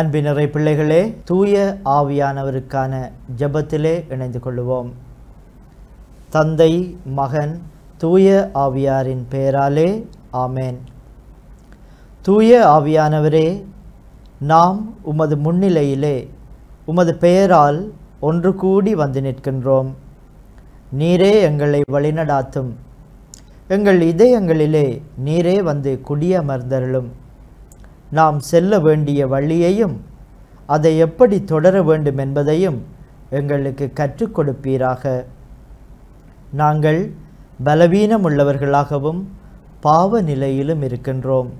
அன்பினரை பிள்ளைகளே தூய ஆவியானவருக்கான ஜபத்திலே இணைந்து கொள்வோம் தந்தை மகன் தூய ஆவியாரின் பெயராலே ஆமேன் தூய ஆவியானவரே நாம் உமது முன்னிலையிலே உமது பெயரால் ஒன்று கூடி வந்து நிற்கின்றோம் நீரே எங்களை வழிநடாத்தும் எங்கள் இதயங்களிலே நீரே வந்து குடியமர்ந்தருளும் நாம் செல்ல வேண்டிய வழியையும் அதை எப்படி தொடர வேண்டும் என்பதையும் எங்களுக்கு கற்றுக் கொடுப்பீராக நாங்கள் பலவீனம் உள்ளவர்களாகவும் பாவ நிலையிலும் இருக்கின்றோம்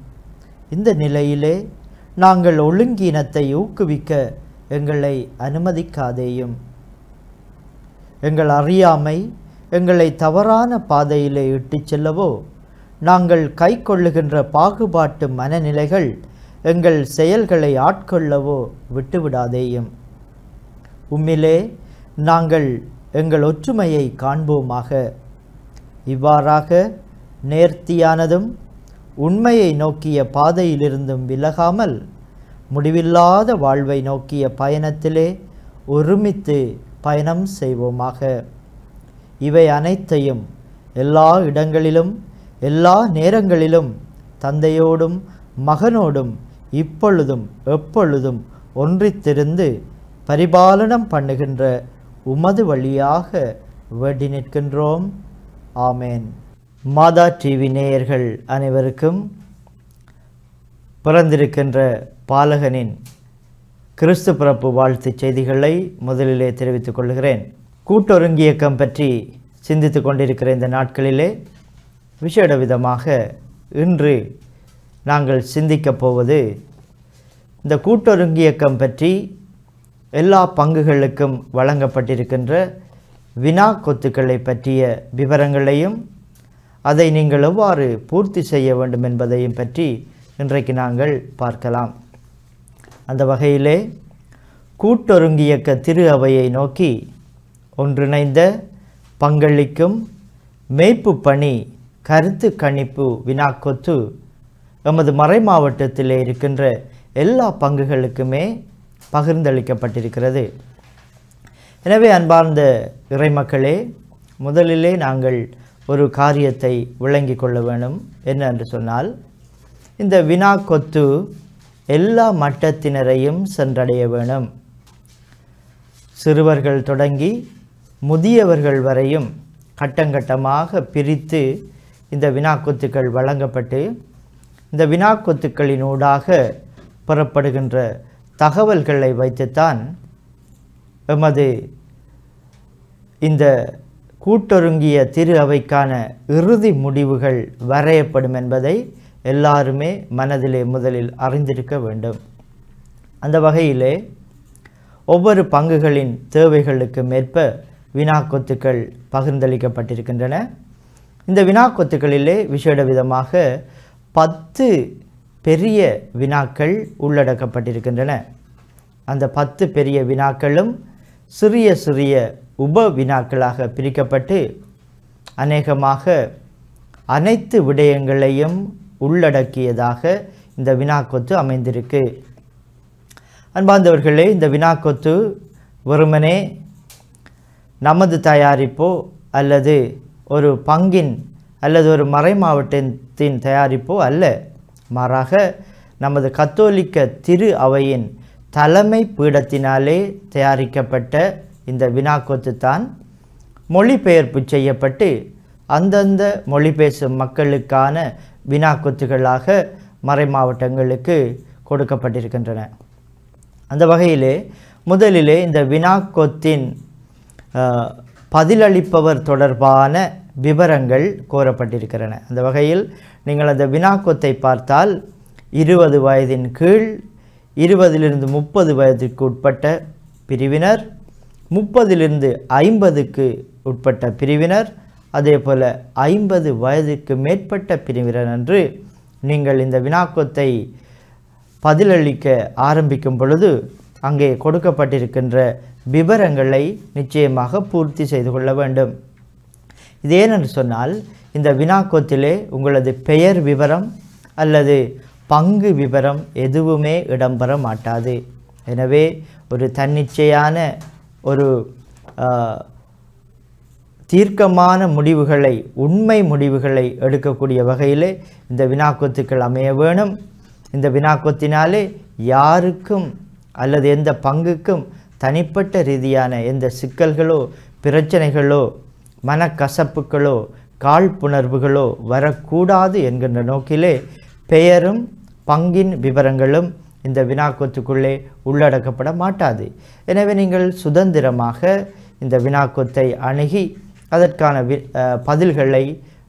இந்த நிலையிலே நாங்கள் ஒழுங்கீனத்தை ஊக்குவிக்க எங்களை அனுமதிக்காதேயும் எங்கள் அறியாமை எங்களை தவறான பாதையிலே இட்டுச் செல்லவோ நாங்கள் கை கொள்ளுகின்ற பாகுபாட்டு மனநிலைகள் எங்கள் செயல்களை ஆட்கொள்ளவோ விட்டுவிடாதேயும் உம்மிலே நாங்கள் எங்கள் ஒற்றுமையை காண்போமாக இவ்வாறாக நேர்த்தியானதும் உண்மையை நோக்கிய பாதையிலிருந்தும் விலகாமல் முடிவில்லாத வாழ்வை நோக்கிய பயணத்திலே ஒருமித்து பயணம் செய்வோமாக இவை அனைத்தையும் எல்லா இடங்களிலும் எல்லா நேரங்களிலும் தந்தையோடும் மகனோடும் இப்பொழுதும் எப்பொழுதும் ஒன்றித்திருந்து பரிபாலனம் பண்ணுகின்ற உமது வழியாக வேண்டி நிற்கின்றோம் ஆமேன் மாதா டிவி நேயர்கள் அனைவருக்கும் பிறந்திருக்கின்ற பாலகனின் கிறிஸ்து பிறப்பு வாழ்த்து செய்திகளை முதலிலே தெரிவித்துக் கொள்கிறேன் கூட்டொருங்கி இயக்கம் பற்றி சிந்தித்து கொண்டிருக்கிற இந்த நாட்களிலே விஷேட விதமாக இன்று நாங்கள் சிந்திக்கப் போவது இந்த கூட்டொருங்கியக்கம் பற்றி எல்லா பங்குகளுக்கும் வழங்கப்பட்டிருக்கின்ற வினா கொத்துக்களை பற்றிய விவரங்களையும் அதை நீங்கள் எவ்வாறு பூர்த்தி செய்ய வேண்டும் என்பதையும் பற்றி இன்றைக்கு நாங்கள் பார்க்கலாம் அந்த வகையிலே கூட்டொருங்கியக்க திரு அவையை நோக்கி ஒன்றிணைந்த பங்களிக்கும் மேய்ப்பு பணி கருத்து கணிப்பு வினாக்கொத்து எமது மறை மாவட்டத்திலே இருக்கின்ற எல்லா பங்குகளுக்குமே பகிர்ந்தளிக்கப்பட்டிருக்கிறது எனவே அன்பார்ந்த இறைமக்களே முதலிலே நாங்கள் ஒரு காரியத்தை விளங்கி கொள்ள வேணும் என்ன என்று சொன்னால் இந்த வினா கொத்து எல்லா மட்டத்தினரையும் சென்றடைய வேணும் சிறுவர்கள் தொடங்கி முதியவர்கள் வரையும் கட்டங்கட்டமாக பிரித்து இந்த கொத்துக்கள் வழங்கப்பட்டு இந்த ஊடாக பெறப்படுகின்ற தகவல்களை வைத்துத்தான் எமது இந்த கூட்டொருங்கிய திரு அவைக்கான இறுதி முடிவுகள் வரையப்படும் என்பதை எல்லாருமே மனதிலே முதலில் அறிந்திருக்க வேண்டும் அந்த வகையிலே ஒவ்வொரு பங்குகளின் தேவைகளுக்கு மேற்ப வினாக்கொத்துக்கள் பகிர்ந்தளிக்கப்பட்டிருக்கின்றன இந்த வினாக்கொத்துக்களிலே விசேட விதமாக பத்து பெரிய வினாக்கள் உள்ளடக்கப்பட்டிருக்கின்றன அந்த பத்து பெரிய வினாக்களும் சிறிய சிறிய உப வினாக்களாக பிரிக்கப்பட்டு அநேகமாக அனைத்து விடயங்களையும் உள்ளடக்கியதாக இந்த வினாக்கொத்து அமைந்திருக்கு அன்பார்ந்தவர்களே இந்த வினாக்கொத்து வெறுமனே நமது தயாரிப்போ அல்லது ஒரு பங்கின் அல்லது ஒரு மறைமாவட்டின் தின் தயாரிப்போ அல்ல மாறாக நமது கத்தோலிக்க திரு அவையின் தலைமை பீடத்தினாலே தயாரிக்கப்பட்ட இந்த வினாக்கொத்து தான் மொழிபெயர்ப்பு செய்யப்பட்டு அந்தந்த மொழி பேசும் மக்களுக்கான வினாக்கொத்துகளாக மறைமாவட்டங்களுக்கு கொடுக்கப்பட்டிருக்கின்றன அந்த வகையிலே முதலிலே இந்த வினாக்கொத்தின் பதிலளிப்பவர் தொடர்பான விவரங்கள் கோரப்பட்டிருக்கிறன அந்த வகையில் நீங்கள் அந்த வினாக்கொத்தை பார்த்தால் இருபது வயதின் கீழ் இருபதிலிருந்து முப்பது வயதுக்கு உட்பட்ட பிரிவினர் முப்பதிலிருந்து ஐம்பதுக்கு உட்பட்ட பிரிவினர் அதே போல் ஐம்பது வயதுக்கு மேற்பட்ட பிரிவினர் என்று நீங்கள் இந்த வினாக்கத்தை பதிலளிக்க ஆரம்பிக்கும் பொழுது அங்கே கொடுக்கப்பட்டிருக்கின்ற விவரங்களை நிச்சயமாக பூர்த்தி செய்து கொள்ள வேண்டும் இது ஏனென்று சொன்னால் இந்த வினாக்கோத்திலே உங்களது பெயர் விவரம் அல்லது பங்கு விவரம் எதுவுமே இடம்பெற மாட்டாது எனவே ஒரு தன்னிச்சையான ஒரு தீர்க்கமான முடிவுகளை உண்மை முடிவுகளை எடுக்கக்கூடிய வகையிலே இந்த வினாக்கொத்துக்கள் அமைய வேணும் இந்த வினாக்கொத்தினாலே யாருக்கும் அல்லது எந்த பங்குக்கும் தனிப்பட்ட ரீதியான எந்த சிக்கல்களோ பிரச்சனைகளோ மனக்கசப்புகளோ காழ்ப்புணர்வுகளோ வரக்கூடாது என்கின்ற நோக்கிலே பெயரும் பங்கின் விவரங்களும் இந்த வினாக்கொத்துக்குள்ளே உள்ளடக்கப்பட மாட்டாது எனவே நீங்கள் சுதந்திரமாக இந்த வினாக்கொத்தை அணுகி அதற்கான வி பதில்களை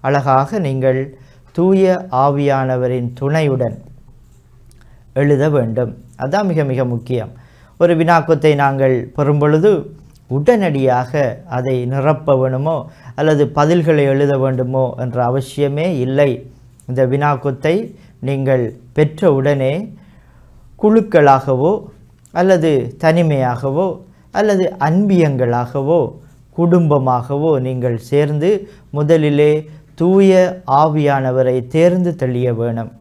அழகாக நீங்கள் தூய ஆவியானவரின் துணையுடன் எழுத வேண்டும் அதுதான் மிக மிக முக்கியம் ஒரு வினாக்கொத்தை நாங்கள் பெறும்பொழுது உடனடியாக அதை நிரப்ப வேணுமோ அல்லது பதில்களை எழுத வேண்டுமோ என்ற அவசியமே இல்லை இந்த வினாக்குத்தை நீங்கள் பெற்ற உடனே குழுக்களாகவோ அல்லது தனிமையாகவோ அல்லது அன்பியங்களாகவோ குடும்பமாகவோ நீங்கள் சேர்ந்து முதலிலே தூய ஆவியானவரை தேர்ந்து தெளிய வேணும்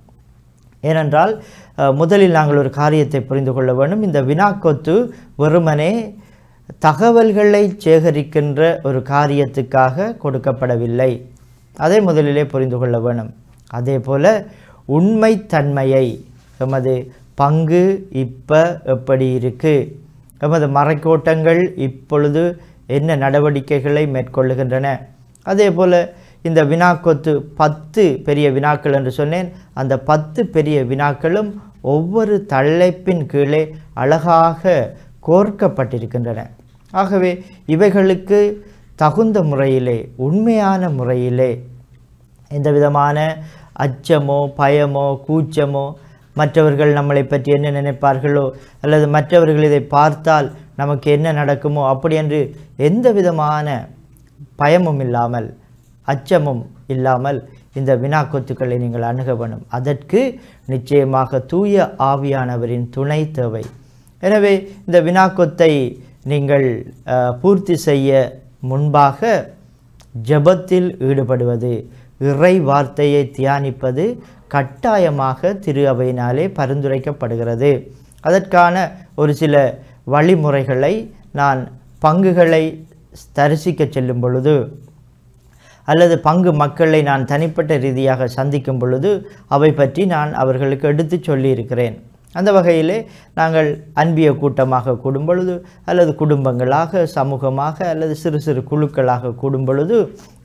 ஏனென்றால் முதலில் நாங்கள் ஒரு காரியத்தை புரிந்து கொள்ள வேண்டும் இந்த வினாக்கொத்து வெறுமனே தகவல்களை சேகரிக்கின்ற ஒரு காரியத்துக்காக கொடுக்கப்படவில்லை அதை முதலிலே புரிந்து கொள்ள வேணும் அதே போல் உண்மைத்தன்மையை எமது பங்கு இப்போ எப்படி இருக்குது எமது மறைக்கோட்டங்கள் இப்பொழுது என்ன நடவடிக்கைகளை மேற்கொள்ளுகின்றன அதே போல் இந்த வினாக்கொத்து பத்து பெரிய வினாக்கள் என்று சொன்னேன் அந்த பத்து பெரிய வினாக்களும் ஒவ்வொரு தலைப்பின் கீழே அழகாக கோர்க்கப்பட்டிருக்கின்றன ஆகவே இவைகளுக்கு தகுந்த முறையிலே உண்மையான முறையிலே எந்த விதமான அச்சமோ பயமோ கூச்சமோ மற்றவர்கள் நம்மளை பற்றி என்ன நினைப்பார்களோ அல்லது மற்றவர்கள் இதை பார்த்தால் நமக்கு என்ன நடக்குமோ அப்படி என்று எந்த விதமான பயமும் இல்லாமல் அச்சமும் இல்லாமல் இந்த வினாக்கொத்துக்களை நீங்கள் அணுக வேணும் அதற்கு நிச்சயமாக தூய ஆவியானவரின் துணை தேவை எனவே இந்த வினாக்கொத்தை நீங்கள் பூர்த்தி செய்ய முன்பாக ஜபத்தில் ஈடுபடுவது இறை வார்த்தையை தியானிப்பது கட்டாயமாக திரு அவையினாலே பரிந்துரைக்கப்படுகிறது அதற்கான ஒரு சில வழிமுறைகளை நான் பங்குகளை தரிசிக்க செல்லும் பொழுது அல்லது பங்கு மக்களை நான் தனிப்பட்ட ரீதியாக சந்திக்கும் பொழுது அவை பற்றி நான் அவர்களுக்கு எடுத்து சொல்லியிருக்கிறேன் அந்த வகையிலே நாங்கள் அன்பிய கூட்டமாக கூடும் பொழுது அல்லது குடும்பங்களாக சமூகமாக அல்லது சிறு சிறு குழுக்களாக கூடும் பொழுது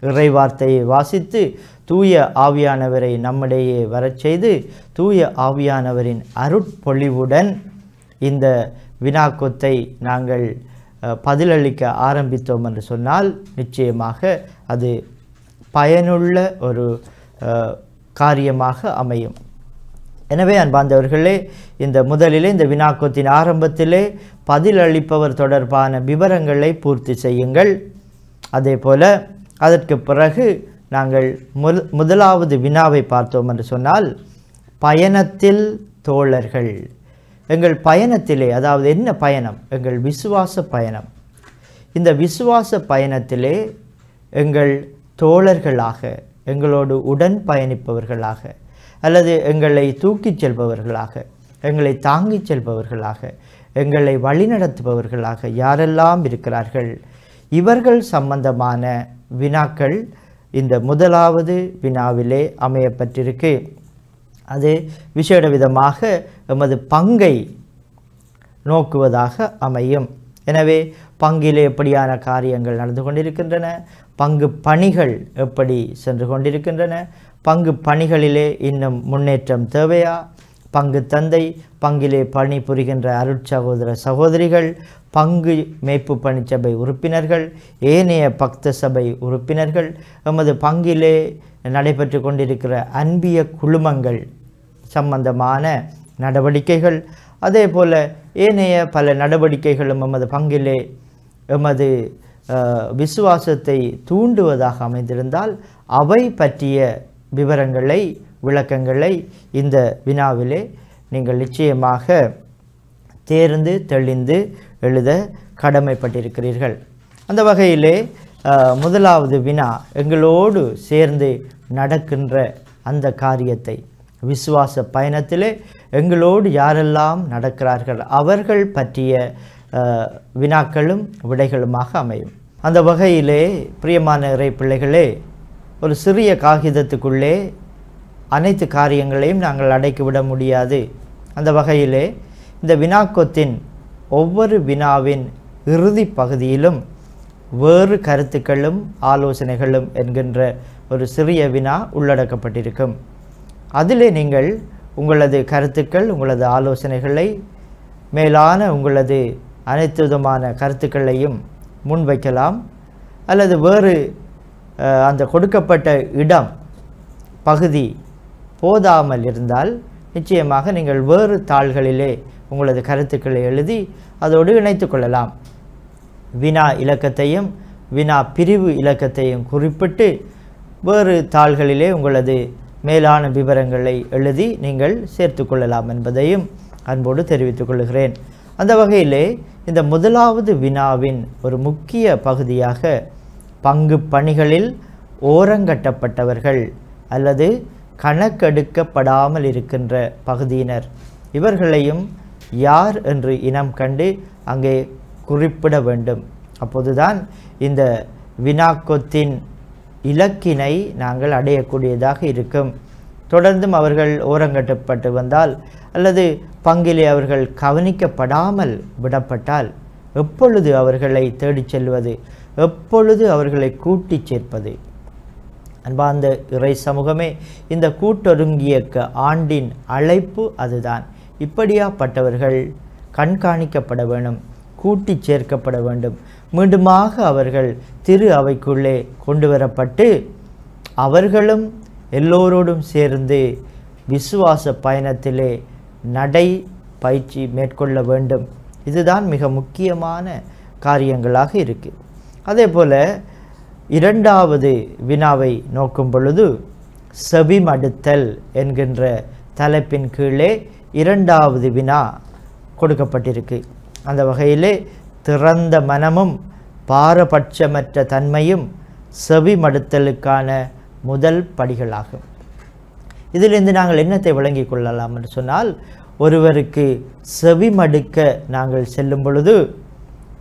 இறைவார்த்தையை வாசித்து தூய ஆவியானவரை நம்மிடையே வரச் செய்து தூய ஆவியானவரின் அருட்பொழிவுடன் இந்த வினாக்கொத்தை நாங்கள் பதிலளிக்க ஆரம்பித்தோம் என்று சொன்னால் நிச்சயமாக அது பயனுள்ள ஒரு காரியமாக அமையும் எனவே அன்பாந்தவர்களே இந்த முதலிலே இந்த வினாக்கத்தின் ஆரம்பத்திலே பதில் அளிப்பவர் தொடர்பான விவரங்களை பூர்த்தி செய்யுங்கள் அதே போல் அதற்கு பிறகு நாங்கள் முதலாவது வினாவை பார்த்தோம் என்று சொன்னால் பயணத்தில் தோழர்கள் எங்கள் பயணத்திலே அதாவது என்ன பயணம் எங்கள் விசுவாச பயணம் இந்த விசுவாச பயணத்திலே எங்கள் தோழர்களாக எங்களோடு உடன் பயணிப்பவர்களாக அல்லது எங்களை தூக்கிச் செல்பவர்களாக எங்களை தாங்கிச் செல்பவர்களாக எங்களை வழிநடத்துபவர்களாக யாரெல்லாம் இருக்கிறார்கள் இவர்கள் சம்பந்தமான வினாக்கள் இந்த முதலாவது வினாவிலே அமையப்பட்டிருக்கு அது விசேட விதமாக எமது பங்கை நோக்குவதாக அமையும் எனவே பங்கிலே எப்படியான காரியங்கள் நடந்து கொண்டிருக்கின்றன பங்கு பணிகள் எப்படி சென்று கொண்டிருக்கின்றன பங்கு பணிகளிலே இன்னும் முன்னேற்றம் தேவையா பங்கு தந்தை பங்கிலே பணி பணிபுரிகின்ற அருட்சகோதர சகோதரிகள் பங்கு மேய்ப்பு பணிச்சபை உறுப்பினர்கள் ஏனைய பக்த சபை உறுப்பினர்கள் எமது பங்கிலே நடைபெற்று கொண்டிருக்கிற அன்பிய குழுமங்கள் சம்பந்தமான நடவடிக்கைகள் அதே போல் ஏனைய பல நடவடிக்கைகளும் எமது பங்கிலே எமது விசுவாசத்தை தூண்டுவதாக அமைந்திருந்தால் அவை பற்றிய விவரங்களை விளக்கங்களை இந்த வினாவிலே நீங்கள் நிச்சயமாக தேர்ந்து தெளிந்து எழுத கடமைப்பட்டிருக்கிறீர்கள் அந்த வகையிலே முதலாவது வினா எங்களோடு சேர்ந்து நடக்கின்ற அந்த காரியத்தை விசுவாச பயணத்திலே எங்களோடு யாரெல்லாம் நடக்கிறார்கள் அவர்கள் பற்றிய வினாக்களும் விடைகளுமாக அமையும் அந்த வகையிலே பிரியமான இறை பிள்ளைகளே ஒரு சிறிய காகிதத்துக்குள்ளே அனைத்து காரியங்களையும் நாங்கள் அடைக்கிவிட முடியாது அந்த வகையிலே இந்த வினாக்கொத்தின் ஒவ்வொரு வினாவின் இறுதி பகுதியிலும் வேறு கருத்துக்களும் ஆலோசனைகளும் என்கின்ற ஒரு சிறிய வினா உள்ளடக்கப்பட்டிருக்கும் அதிலே நீங்கள் உங்களது கருத்துக்கள் உங்களது ஆலோசனைகளை மேலான உங்களது அனைத்து விதமான கருத்துக்களையும் முன்வைக்கலாம் அல்லது வேறு அந்த கொடுக்கப்பட்ட இடம் பகுதி போதாமல் இருந்தால் நிச்சயமாக நீங்கள் வேறு தாள்களிலே உங்களது கருத்துக்களை எழுதி அதோடு இணைத்து கொள்ளலாம் வினா இலக்கத்தையும் வினா பிரிவு இலக்கத்தையும் குறிப்பிட்டு வேறு தாள்களிலே உங்களது மேலான விவரங்களை எழுதி நீங்கள் சேர்த்து கொள்ளலாம் என்பதையும் அன்போடு தெரிவித்துக் கொள்கிறேன் அந்த வகையிலே இந்த முதலாவது வினாவின் ஒரு முக்கிய பகுதியாக பங்கு பணிகளில் ஓரங்கட்டப்பட்டவர்கள் அல்லது கணக்கெடுக்கப்படாமல் இருக்கின்ற பகுதியினர் இவர்களையும் யார் என்று இனம் கண்டு அங்கே குறிப்பிட வேண்டும் அப்போதுதான் இந்த வினாக்கொத்தின் இலக்கினை நாங்கள் அடையக்கூடியதாக இருக்கும் தொடர்ந்தும் அவர்கள் ஓரங்கட்டப்பட்டு வந்தால் அல்லது பங்கிலே அவர்கள் கவனிக்கப்படாமல் விடப்பட்டால் எப்பொழுது அவர்களை தேடிச் செல்வது எப்பொழுது அவர்களை கூட்டி சேர்ப்பது அந்த இறை சமூகமே இந்த கூட்டொருங்கியக்க ஆண்டின் அழைப்பு அதுதான் இப்படியாப்பட்டவர்கள் கண்காணிக்கப்பட வேண்டும் கூட்டி சேர்க்கப்பட வேண்டும் மீண்டுமாக அவர்கள் திரு அவைக்குள்ளே கொண்டு வரப்பட்டு அவர்களும் எல்லோரோடும் சேர்ந்து விசுவாச பயணத்திலே நடை பயிற்சி மேற்கொள்ள வேண்டும் இதுதான் மிக முக்கியமான காரியங்களாக இருக்குது அதே போல் இரண்டாவது வினாவை நோக்கும் பொழுது செவிமடுத்தல் என்கின்ற தலைப்பின் கீழே இரண்டாவது வினா கொடுக்கப்பட்டிருக்கு அந்த வகையிலே திறந்த மனமும் பாரபட்சமற்ற தன்மையும் செவிமடுத்தலுக்கான முதல் படிகளாகும் இதிலிருந்து நாங்கள் என்னத்தை விளங்கி கொள்ளலாம் என்று சொன்னால் ஒருவருக்கு செவிமடுக்க நாங்கள் செல்லும் பொழுது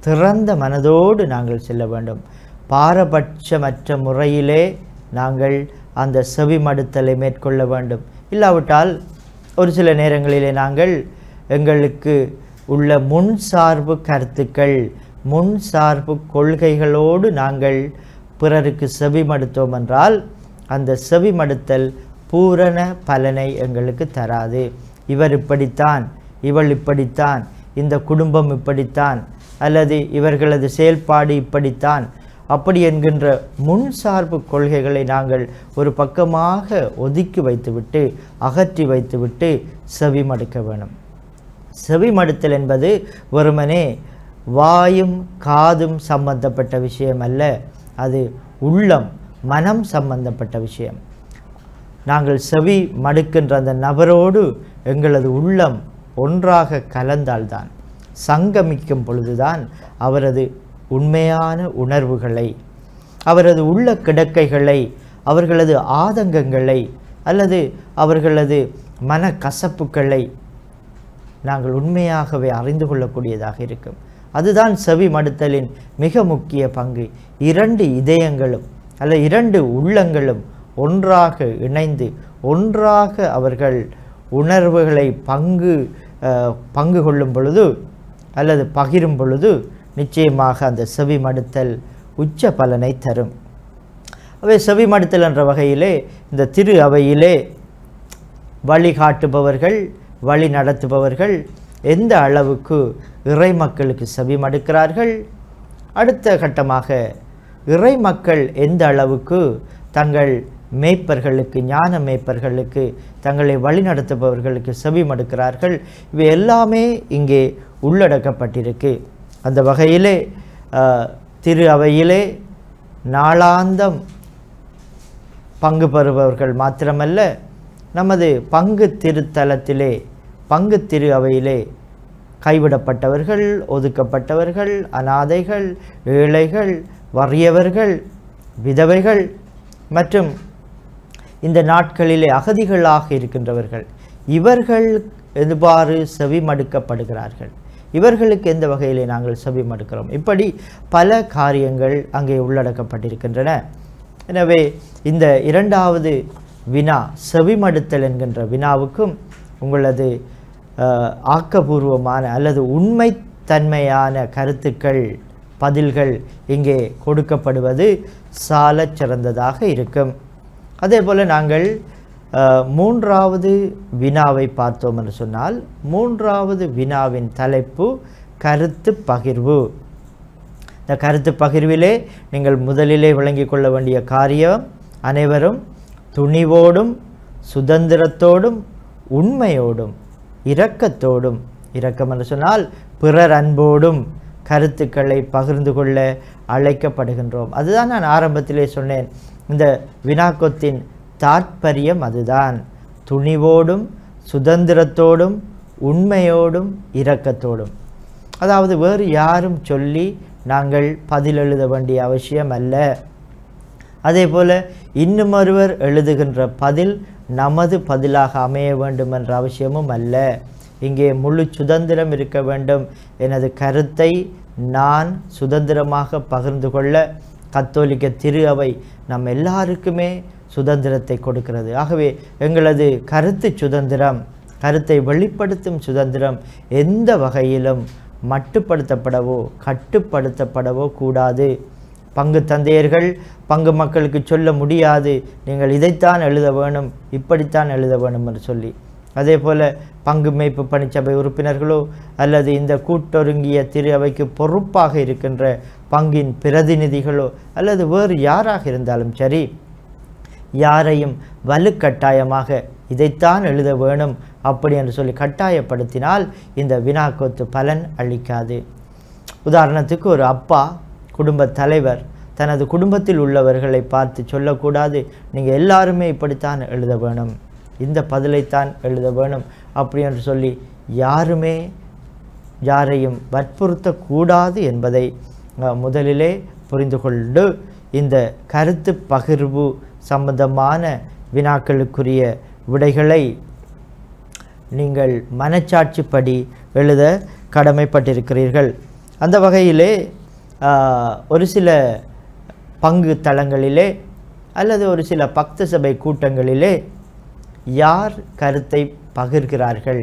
திறந்த மனதோடு நாங்கள் செல்ல வேண்டும் பாரபட்சமற்ற முறையிலே நாங்கள் அந்த செவிமடுத்தலை மேற்கொள்ள வேண்டும் இல்லாவிட்டால் ஒரு சில நேரங்களிலே நாங்கள் எங்களுக்கு உள்ள முன் சார்பு கருத்துக்கள் முன் சார்பு கொள்கைகளோடு நாங்கள் பிறருக்கு செவிமடுத்தோம் என்றால் அந்த செவிமடுத்தல் பூரண பலனை எங்களுக்கு தராது இவர் இப்படித்தான் இவள் இப்படித்தான் இந்த குடும்பம் இப்படித்தான் அல்லது இவர்களது செயல்பாடு இப்படித்தான் அப்படி என்கின்ற முன் கொள்கைகளை நாங்கள் ஒரு பக்கமாக ஒதுக்கி வைத்துவிட்டு அகற்றி வைத்துவிட்டு செவி மடுக்க வேணும் செவி மடுத்தல் என்பது வெறுமனே வாயும் காதும் சம்பந்தப்பட்ட விஷயம் அல்ல அது உள்ளம் மனம் சம்பந்தப்பட்ட விஷயம் நாங்கள் செவி மடுக்கின்ற அந்த நபரோடு எங்களது உள்ளம் ஒன்றாக கலந்தால்தான் சங்கமிக்கும் பொழுதுதான் அவரது உண்மையான உணர்வுகளை அவரது உள்ள கிடக்கைகளை அவர்களது ஆதங்கங்களை அல்லது அவர்களது மன கசப்புக்களை நாங்கள் உண்மையாகவே அறிந்து கொள்ளக்கூடியதாக இருக்கும் அதுதான் செவி மடுத்தலின் மிக முக்கிய பங்கு இரண்டு இதயங்களும் அல்ல இரண்டு உள்ளங்களும் ஒன்றாக இணைந்து ஒன்றாக அவர்கள் உணர்வுகளை பங்கு பங்கு கொள்ளும் பொழுது அல்லது பகிரும் பொழுது நிச்சயமாக அந்த செவி மடுத்தல் உச்ச பலனை தரும் அவை செவிமடுத்தல் என்ற வகையிலே இந்த திரு அவையிலே வழிகாட்டுபவர்கள் வழி நடத்துபவர்கள் எந்த அளவுக்கு இறை மக்களுக்கு செவிமடுக்கிறார்கள் அடுத்த கட்டமாக இறை மக்கள் எந்த அளவுக்கு தங்கள் மேய்ப்பர்களுக்கு ஞான மேய்ப்பர்களுக்கு தங்களை வழிநடத்துபவர்களுக்கு செவி மடுக்கிறார்கள் இவை எல்லாமே இங்கே உள்ளடக்கப்பட்டிருக்கு அந்த வகையிலே திரு அவையிலே நாளாந்தம் பங்கு பெறுபவர்கள் மாத்திரமல்ல நமது பங்கு திருத்தலத்திலே பங்கு திரு அவையிலே கைவிடப்பட்டவர்கள் ஒதுக்கப்பட்டவர்கள் அனாதைகள் ஏழைகள் வறியவர்கள் விதவைகள் மற்றும் இந்த நாட்களிலே அகதிகளாக இருக்கின்றவர்கள் இவர்கள் எவ்வாறு செவிமடுக்கப்படுகிறார்கள் இவர்களுக்கு எந்த வகையிலே நாங்கள் செவிமடுக்கிறோம் இப்படி பல காரியங்கள் அங்கே உள்ளடக்கப்பட்டிருக்கின்றன எனவே இந்த இரண்டாவது வினா செவிமடுத்தல் என்கின்ற வினாவுக்கும் உங்களது ஆக்கபூர்வமான அல்லது உண்மை தன்மையான கருத்துக்கள் பதில்கள் இங்கே கொடுக்கப்படுவது சால சிறந்ததாக இருக்கும் அதே போல் நாங்கள் மூன்றாவது வினாவை பார்த்தோம் என்று சொன்னால் மூன்றாவது வினாவின் தலைப்பு கருத்து பகிர்வு இந்த கருத்து பகிர்விலே நீங்கள் முதலிலே விளங்கி கொள்ள வேண்டிய காரியம் அனைவரும் துணிவோடும் சுதந்திரத்தோடும் உண்மையோடும் இரக்கத்தோடும் இரக்கம் என்று சொன்னால் பிறர் அன்போடும் கருத்துக்களை பகிர்ந்து கொள்ள அழைக்கப்படுகின்றோம் அதுதான் நான் ஆரம்பத்திலே சொன்னேன் இந்த வினாக்கொத்தின் தாற்பயம் அதுதான் துணிவோடும் சுதந்திரத்தோடும் உண்மையோடும் இரக்கத்தோடும் அதாவது வேறு யாரும் சொல்லி நாங்கள் பதில் எழுத வேண்டிய அவசியம் அல்ல அதே போல் இன்னும் ஒருவர் எழுதுகின்ற பதில் நமது பதிலாக அமைய வேண்டும் என்ற அவசியமும் அல்ல இங்கே முழு சுதந்திரம் இருக்க வேண்டும் எனது கருத்தை நான் சுதந்திரமாக பகிர்ந்து கொள்ள கத்தோலிக்க திரு அவை நம் எல்லாருக்குமே சுதந்திரத்தை கொடுக்கிறது ஆகவே எங்களது கருத்து சுதந்திரம் கருத்தை வெளிப்படுத்தும் சுதந்திரம் எந்த வகையிலும் மட்டுப்படுத்தப்படவோ கட்டுப்படுத்தப்படவோ கூடாது பங்கு தந்தையர்கள் பங்கு மக்களுக்கு சொல்ல முடியாது நீங்கள் இதைத்தான் எழுத வேணும் இப்படித்தான் எழுத வேணும் என்று சொல்லி அதே போல் பங்குமைப்பு பணிச்சபை உறுப்பினர்களோ அல்லது இந்த கூட்டொருங்கிய திரு அவைக்கு பொறுப்பாக இருக்கின்ற பங்கின் பிரதிநிதிகளோ அல்லது வேறு யாராக இருந்தாலும் சரி யாரையும் வலுக்கட்டாயமாக இதைத்தான் எழுத வேணும் அப்படி என்று சொல்லி கட்டாயப்படுத்தினால் இந்த வினாக்கொத்து பலன் அளிக்காது உதாரணத்துக்கு ஒரு அப்பா குடும்ப தலைவர் தனது குடும்பத்தில் உள்ளவர்களை பார்த்து சொல்லக்கூடாது நீங்கள் எல்லாருமே இப்படித்தான் எழுத வேணும் இந்த பதிலைத்தான் எழுத வேணும் அப்படி என்று சொல்லி யாருமே யாரையும் வற்புறுத்தக்கூடாது என்பதை முதலிலே புரிந்து கொண்டு இந்த கருத்து பகிர்வு சம்பந்தமான வினாக்களுக்குரிய விடைகளை நீங்கள் மனச்சாட்சிப்படி எழுத கடமைப்பட்டிருக்கிறீர்கள் அந்த வகையிலே ஒரு சில பங்கு தளங்களிலே அல்லது ஒரு சில பக்த சபை கூட்டங்களிலே யார் கருத்தை பகிர்கிறார்கள்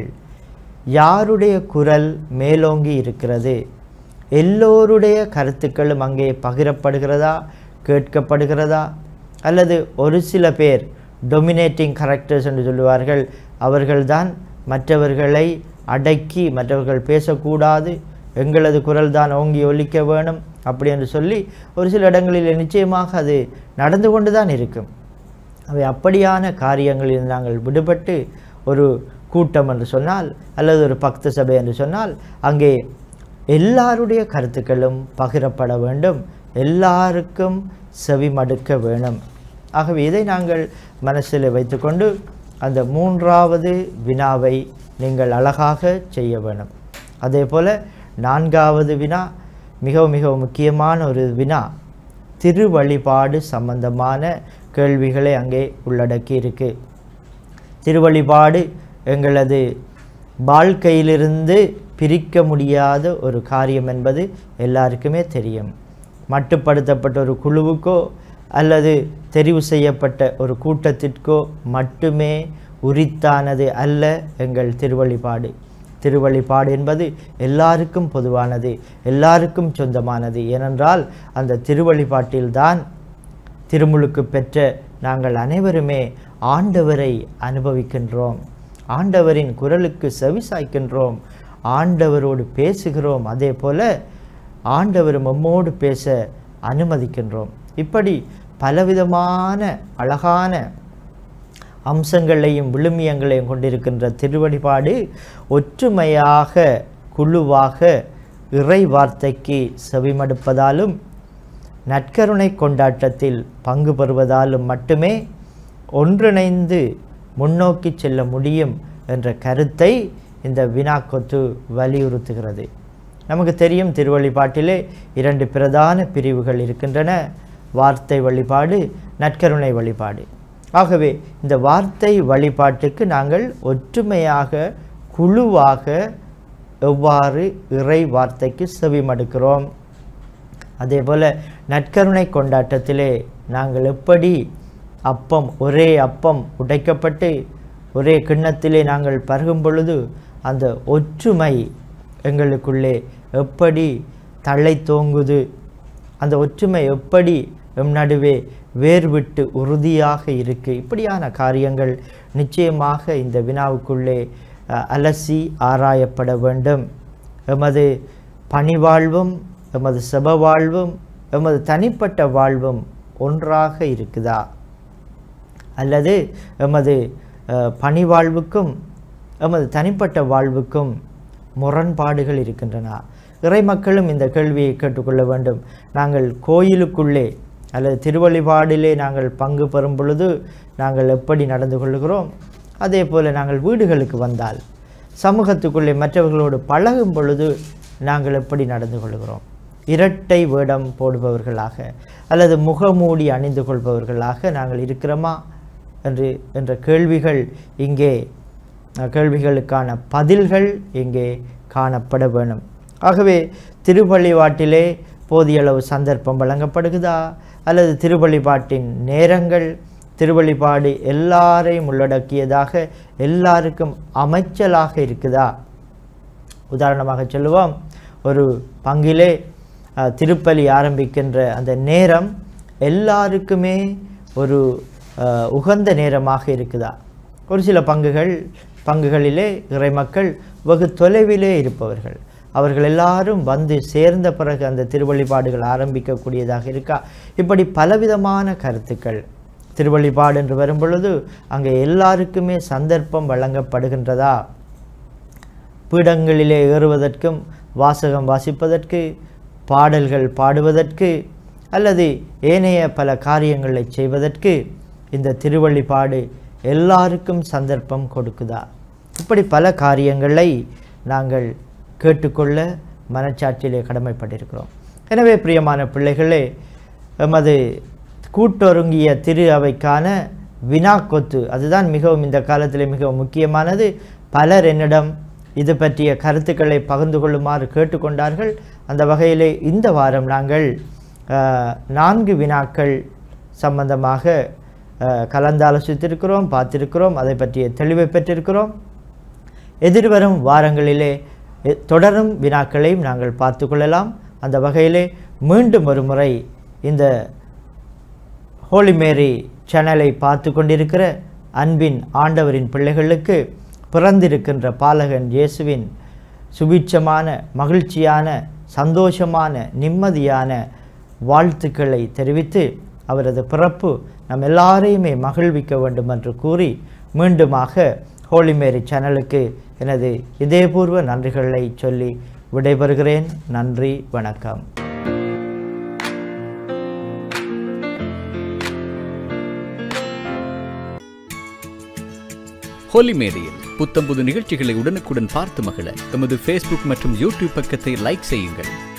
யாருடைய குரல் மேலோங்கி இருக்கிறது எல்லோருடைய கருத்துக்களும் அங்கே பகிரப்படுகிறதா கேட்கப்படுகிறதா அல்லது ஒரு சில பேர் டொமினேட்டிங் கரெக்டர்ஸ் என்று சொல்லுவார்கள் அவர்கள்தான் மற்றவர்களை அடக்கி மற்றவர்கள் பேசக்கூடாது எங்களது குரல் தான் ஓங்கி ஒலிக்க வேணும் அப்படி என்று சொல்லி ஒரு சில இடங்களில் நிச்சயமாக அது நடந்து கொண்டு தான் இருக்கும் அவை அப்படியான காரியங்களில் நாங்கள் விடுபட்டு ஒரு கூட்டம் என்று சொன்னால் அல்லது ஒரு பக்த சபை என்று சொன்னால் அங்கே எல்லாருடைய கருத்துக்களும் பகிரப்பட வேண்டும் எல்லாருக்கும் செவி மடுக்க வேணும் ஆகவே இதை நாங்கள் மனசில் வைத்துக்கொண்டு அந்த மூன்றாவது வினாவை நீங்கள் அழகாக செய்ய வேணும் அதே போல் நான்காவது வினா மிகவும் மிக முக்கியமான ஒரு வினா திரு வழிபாடு சம்பந்தமான கேள்விகளை அங்கே உள்ளடக்கி இருக்குது திருவழிபாடு எங்களது வாழ்க்கையிலிருந்து பிரிக்க முடியாத ஒரு காரியம் என்பது எல்லாருக்குமே தெரியும் மட்டுப்படுத்தப்பட்ட ஒரு குழுவுக்கோ அல்லது தெரிவு செய்யப்பட்ட ஒரு கூட்டத்திற்கோ மட்டுமே உரித்தானது அல்ல எங்கள் திருவழிபாடு திருவழிபாடு என்பது எல்லாருக்கும் பொதுவானது எல்லாருக்கும் சொந்தமானது ஏனென்றால் அந்த திருவழிபாட்டில்தான் திருமுழுக்கு பெற்ற நாங்கள் அனைவருமே ஆண்டவரை அனுபவிக்கின்றோம் ஆண்டவரின் குரலுக்கு செவிசாய்க்கின்றோம் ஆண்டவரோடு பேசுகிறோம் அதே போல ஆண்டவர் மம்மோடு பேச அனுமதிக்கின்றோம் இப்படி பலவிதமான அழகான அம்சங்களையும் விழுமியங்களையும் கொண்டிருக்கின்ற திருவழிபாடு ஒற்றுமையாக குழுவாக இறை வார்த்தைக்கு செவிமடுப்பதாலும் நற்கருணை கொண்டாட்டத்தில் பங்கு பெறுவதாலும் மட்டுமே ஒன்றிணைந்து முன்னோக்கி செல்ல முடியும் என்ற கருத்தை இந்த வினாக்கொத்து வலியுறுத்துகிறது நமக்கு தெரியும் திருவழிபாட்டிலே இரண்டு பிரதான பிரிவுகள் இருக்கின்றன வார்த்தை வழிபாடு நற்கருணை வழிபாடு ஆகவே இந்த வார்த்தை வழிபாட்டுக்கு நாங்கள் ஒற்றுமையாக குழுவாக எவ்வாறு இறை வார்த்தைக்கு செவிமடுக்கிறோம் அதே போல் நற்கருணை கொண்டாட்டத்திலே நாங்கள் எப்படி அப்பம் ஒரே அப்பம் உடைக்கப்பட்டு ஒரே கிண்ணத்திலே நாங்கள் பருகும் பொழுது அந்த ஒற்றுமை எங்களுக்குள்ளே எப்படி தலை தோங்குது அந்த ஒற்றுமை எப்படி எம் நடுவே வேர்விட்டு உறுதியாக இருக்குது இப்படியான காரியங்கள் நிச்சயமாக இந்த வினாவுக்குள்ளே அலசி ஆராயப்பட வேண்டும் எமது பணிவாழ்வும் எமது செப வாழ்வும் எமது தனிப்பட்ட வாழ்வும் ஒன்றாக இருக்குதா அல்லது எமது பணி வாழ்வுக்கும் எமது தனிப்பட்ட வாழ்வுக்கும் முரண்பாடுகள் இருக்கின்றன இறை மக்களும் இந்த கேள்வியை கேட்டுக்கொள்ள வேண்டும் நாங்கள் கோயிலுக்குள்ளே அல்லது திருவழிபாடிலே நாங்கள் பங்கு பெறும் பொழுது நாங்கள் எப்படி நடந்து கொள்கிறோம் அதே போல் நாங்கள் வீடுகளுக்கு வந்தால் சமூகத்துக்குள்ளே மற்றவர்களோடு பழகும் பொழுது நாங்கள் எப்படி நடந்து கொள்கிறோம் இரட்டை வேடம் போடுபவர்களாக அல்லது முகமூடி அணிந்து கொள்பவர்களாக நாங்கள் இருக்கிறோமா என்று என்ற கேள்விகள் இங்கே கேள்விகளுக்கான பதில்கள் இங்கே காணப்பட வேணும் ஆகவே திருப்பள்ளிவாட்டிலே போதியளவு சந்தர்ப்பம் வழங்கப்படுகிறதா அல்லது திருவழிபாட்டின் நேரங்கள் திருவழிபாடு எல்லாரையும் உள்ளடக்கியதாக எல்லாருக்கும் அமைச்சலாக இருக்குதா உதாரணமாக சொல்லுவோம் ஒரு பங்கிலே திருப்பலி ஆரம்பிக்கின்ற அந்த நேரம் எல்லாருக்குமே ஒரு உகந்த நேரமாக இருக்குதா ஒரு சில பங்குகள் பங்குகளிலே இறைமக்கள் வெகு தொலைவிலே இருப்பவர்கள் அவர்கள் எல்லாரும் வந்து சேர்ந்த பிறகு அந்த திருவழிபாடுகள் ஆரம்பிக்கக்கூடியதாக இருக்கா இப்படி பலவிதமான கருத்துக்கள் திருவழிபாடு என்று வரும்பொழுது அங்கே எல்லாருக்குமே சந்தர்ப்பம் வழங்கப்படுகின்றதா பீடங்களிலே ஏறுவதற்கும் வாசகம் வாசிப்பதற்கு பாடல்கள் பாடுவதற்கு அல்லது ஏனைய பல காரியங்களை செய்வதற்கு இந்த திருவள்ளிப்பாடு எல்லாருக்கும் சந்தர்ப்பம் கொடுக்குதா இப்படி பல காரியங்களை நாங்கள் கேட்டுக்கொள்ள மனச்சாட்சியிலே கடமைப்பட்டிருக்கிறோம் எனவே பிரியமான பிள்ளைகளே எமது கூட்டொருங்கிய திரு அவைக்கான வினாக்கொத்து அதுதான் மிகவும் இந்த காலத்தில் மிகவும் முக்கியமானது பலர் என்னிடம் இது பற்றிய கருத்துக்களை பகிர்ந்து கொள்ளுமாறு கேட்டுக்கொண்டார்கள் அந்த வகையிலே இந்த வாரம் நாங்கள் நான்கு வினாக்கள் சம்பந்தமாக கலந்தாலோசித்திருக்கிறோம் பார்த்திருக்கிறோம் அதை பற்றிய தெளிவை பெற்றிருக்கிறோம் எதிர்வரும் வாரங்களிலே தொடரும் வினாக்களையும் நாங்கள் பார்த்து கொள்ளலாம் அந்த வகையிலே மீண்டும் ஒரு முறை இந்த ஹோலி மேரி சேனலை பார்த்து கொண்டிருக்கிற அன்பின் ஆண்டவரின் பிள்ளைகளுக்கு பிறந்திருக்கின்ற பாலகன் இயேசுவின் சுபீட்சமான மகிழ்ச்சியான சந்தோஷமான நிம்மதியான வாழ்த்துக்களை தெரிவித்து அவரது பிறப்பு நம் எல்லாரையுமே மகிழ்விக்க வேண்டும் என்று கூறி மீண்டுமாக ஹோலி மேரி சேனலுக்கு எனது இதயபூர்வ நன்றிகளை சொல்லி விடைபெறுகிறேன் நன்றி வணக்கம் ஹோலி நிகழ்ச்சிகளை உடனுக்குடன் பார்த்து மற்றும் யூடியூப் லைக் செய்யுங்கள்